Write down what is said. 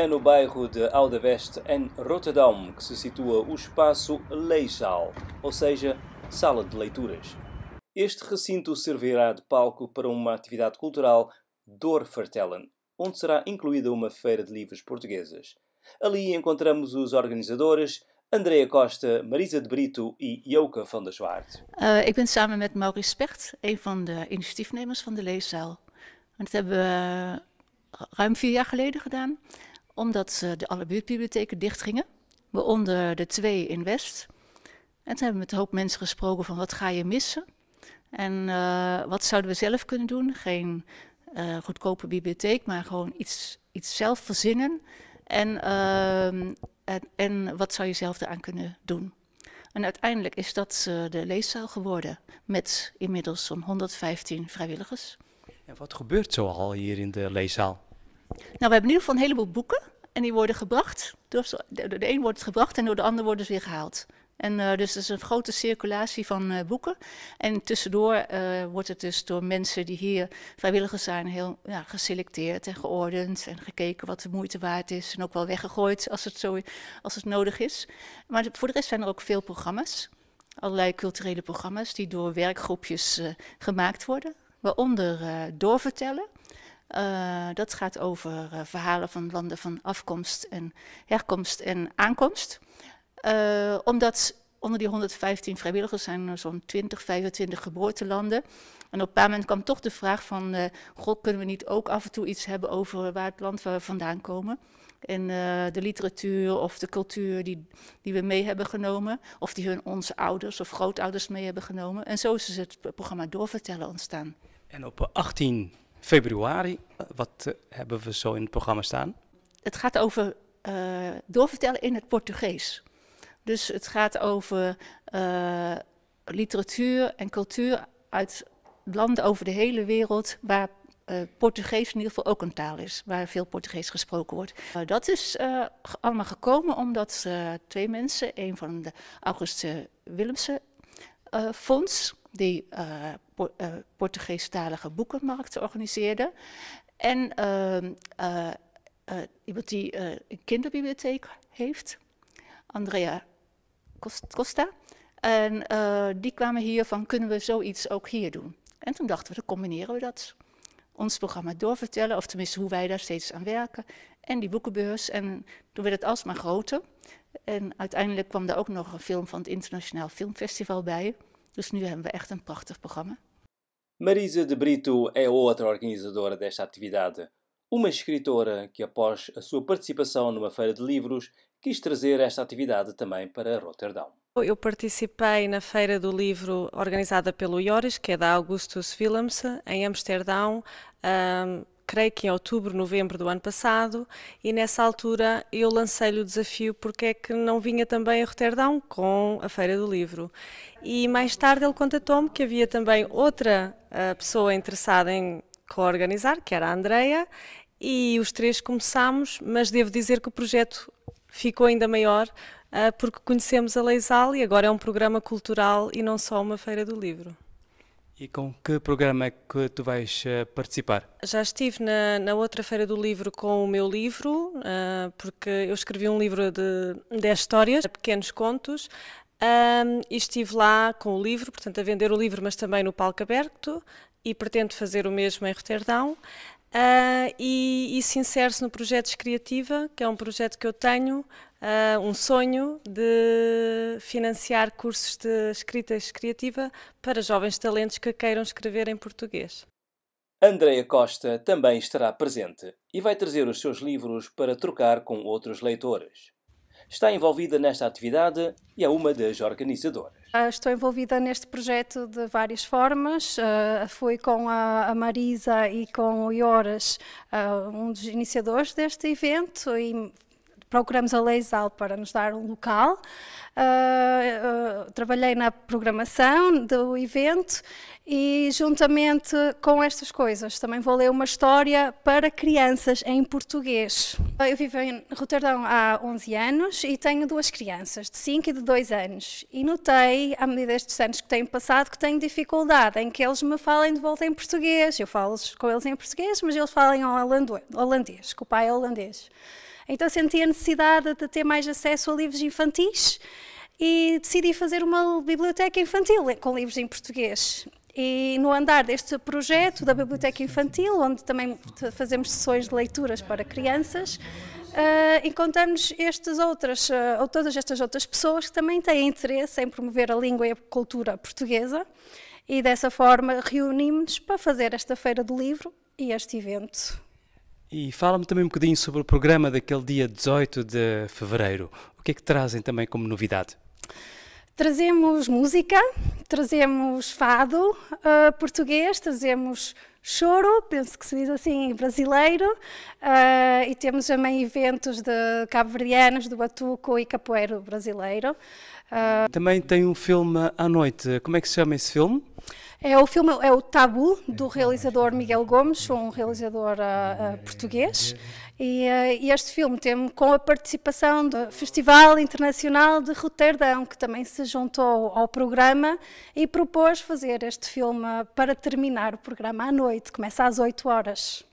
É no bairro de Aldeveste, em Rotterdam, que se situa o espaço Leisal, ou seja, sala de leituras. Este recinto servirá de palco para uma atividade cultural Dorfertellen, onde será incluída uma feira de livros portuguesas. Ali encontramos os organizadores, Andrea Costa, Marisa de Brito e Joke van der Zwaard. Uh, ik ben samen met Maurice Spert, een van de initiatiefnemers van de leeszaal. En dat hebben we eh, ruim vier jaar geleden gedaan. omdat eh, de, alle buurtbibliotheken dichtgingen, waaronder de twee in West. En toen hebben we met een hoop mensen gesproken van wat ga je missen en eh, wat zouden we zelf kunnen doen. Geen eh, goedkope bibliotheek, maar gewoon iets, iets zelf verzinnen. En, ehm, en, en, wat zou je zelf eraan kunnen doen? En uiteindelijk is dat de leeszaal geworden met inmiddels zo'n 115 vrijwilligers. En wat gebeurt zoal hier in de leeszaal? Nou, we hebben in ieder geval een heleboel boeken. En die worden gebracht. Door, de een wordt het gebracht en door de ander worden ze weer gehaald. En eh, dus er is een grote circulatie van eh, boeken. En tussendoor eh, wordt het dus door mensen die hier vrijwilligers zijn, heel ja, geselecteerd en geordend en gekeken wat de moeite waard is. En ook wel weggegooid als het, zo, als het nodig is. Maar voor de rest zijn er ook veel programma's. Allerlei culturele programma's die door werkgroepjes gemaakt worden. Waaronder doorvertellen. Eh, dat gaat over eh, verhalen van landen van afkomst en herkomst en aankomst. Eh, omdat onder die 115 vrijwilligers zijn er zo'n 20, 25 geboortelanden. En op een paar moment kwam toch de vraag van, god, kunnen we niet ook af en toe iets hebben over waar het land waar we vandaan komen? En de literatuur of de cultuur die, die we mee hebben genomen, of die hun onze ouders of grootouders mee hebben genomen. En zo is dus het programma Doorvertellen ontstaan. En op 18 februari. Wat eh, hebben we zo in het programma staan? Het gaat over eh, doorvertellen in het Portugees. Dus het gaat over eh, literatuur en cultuur uit landen over de hele wereld waar Portugees in ieder geval ook een taal is, waar veel Portugees gesproken wordt. dat is allemaal gekomen omdat twee mensen, een van de Willemse Willemsen Fonds die uh, po uh, boekenmarkt organiseerde. En ehm, eh, iemand die een kinderbibliotheek heeft, Andrea Costa. En die kwamen hier van, kunnen we zoiets ook hier doen? En toen dachten we, dan combineren we dat ons programma doorvertellen, of tenminste hoe wij daar steeds aan werken. En die boekenbeurs. En toen werd het alsmaar groter. En uiteindelijk kwam daar ook nog een film van het Internationaal Filmfestival bij. Dus nu hebben we echt een prachtig programma. Marisa de Brito é outra organizadora desta atividade, uma escritora que, após a sua participação numa feira de livros, quis trazer esta atividade também para Roterdão. Eu participei na Feira do Livro organizada pelo IORIS, que é da Augustus Willems, em Amsterdão, um creio que em outubro, novembro do ano passado, e nessa altura eu lancei-lhe o desafio porque é que não vinha também a Roterdão com a Feira do Livro. E mais tarde ele contatou-me que havia também outra eh, pessoa interessada em co-organizar, que era a Andrea, e os três começámos, mas devo dizer que o projeto ficou ainda maior eh, porque conhecemos a Leisal e agora é um programa cultural e não só uma Feira do Livro. E com que programa é que tu vais eh, participar? Já estive na, na, outra feira do livro com o meu livro, uh, porque eu escrevi um livro de 10 histórias, pequenos contos, um, e estive lá com o livro, portanto, a vender o livro, mas também no palco aberto, e pretendo fazer o mesmo em Roterdão. Uh, e isso insere-se no Projetos Criativa, que é um projeto que eu tenho, uh, um sonho de financiar cursos de escrita criativa para jovens talentos que queiram escrever em português. Andreia Costa também estará presente e vai trazer os seus livros para trocar com outros leitores está envolvida nesta atividade e é uma das organizadoras. Ah, estou envolvida neste projeto de várias formas. Uh, fui com a Marisa e com o Ioras, uh, um dos iniciadores deste evento, e procuramos a Leisal para nos dar um local uh, trabalhei na programação do evento e juntamente com estas coisas também vou ler uma história para crianças em português. Eu vivo em Roterdão há 11 anos e tenho duas crianças, de 5 e de 2 anos. E notei, à medida destes anos que têm passado, que tenho dificuldade em que eles me falem de volta em português. Eu falo com eles em português, mas eles falam holandês, que o pai é holandês. Então senti a necessidade de ter mais acesso a livros infantis e decidi fazer uma biblioteca infantil com livros em português. E no andar deste projeto da Biblioteca Infantil, onde também fazemos sessões de leituras para crianças, uh, encontramos estas outras, uh, ou todas estas outras pessoas que também têm interesse em promover a língua e a cultura portuguesa e dessa forma reunimos-nos para fazer esta Feira do Livro e este evento. E fala-me também um bocadinho sobre o programa daquele dia 18 de fevereiro. O que é que trazem também como novidade? Trazemos música, trazemos fado uh, português, trazemos choro, penso que se diz assim, brasileiro, uh, e temos também eventos de cabo-verdianos, do batuco e capoeiro brasileiro. Uh. Também tem um filme à noite. Como é que se chama esse filme? É, o filme é o Tabu, é do realizador é Miguel Gomes, um realizador uh, uh, português. E, uh, e, este filme tem com a participação do Festival Internacional de Roterdão, que também se juntou ao programa e propôs fazer este filme para terminar o programa à noite, começa às 8 horas.